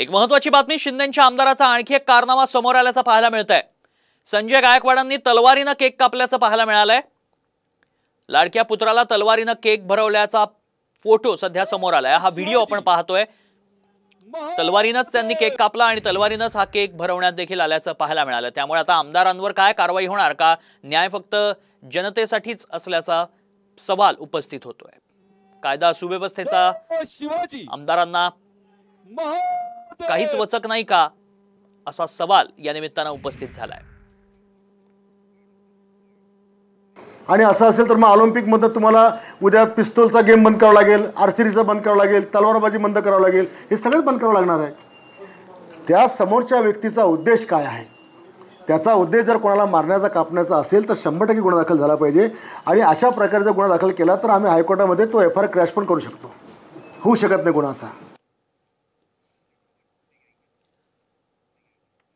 एक महत्वाची बातमी शिंदेच्या आमदाराचा आणखी एक कारनामा समोर आल्याचं पाहायला मिळत आहे संजय गायकवाडांनी तलवारीनं केक कापल्याचं पाहायला मिळालंय लाडक्या पुत्राला तलवारीनं केक भरवल्याचा फोटो सध्या समोर आलाय हा व्हिडिओ आपण पाहतोय तलवारीनंच त्यांनी केक कापला आणि तलवारीनंच हा केक भरवण्यात देखील आल्याचं पाहायला मिळालं त्यामुळे आता आमदारांवर काय कारवाई होणार का न्याय फक्त जनतेसाठीच असल्याचा सवाल उपस्थित होतोय कायदा सुव्यवस्थेचा आमदारांना काहीच वचक नाही का असा सवाल या निमित्तानं उपस्थित झालाय आणि असं असेल तर मग ऑलिम्पिकमध्ये तुम्हाला उद्या पिस्तोलचा गेम बंद करावा लागेल आरसीरीचा बंद करावा लागेल तलवारबाजी बंद करावं लागेल हे सगळंच बंद करावं लागणार आहे त्या समोरच्या व्यक्तीचा उद्देश काय आहे त्याचा उद्देश जर कोणाला मारण्याचा कापण्याचा असेल तर शंभर टक्के गुन्हा दाखल झाला पाहिजे आणि अशा प्रकारे जर गुन्हा दाखल केला तर आम्ही हायकोर्टामध्ये तो एफ आय आर क्रॅश पण करू शकतो होऊ शकत नाही गुन्हा असा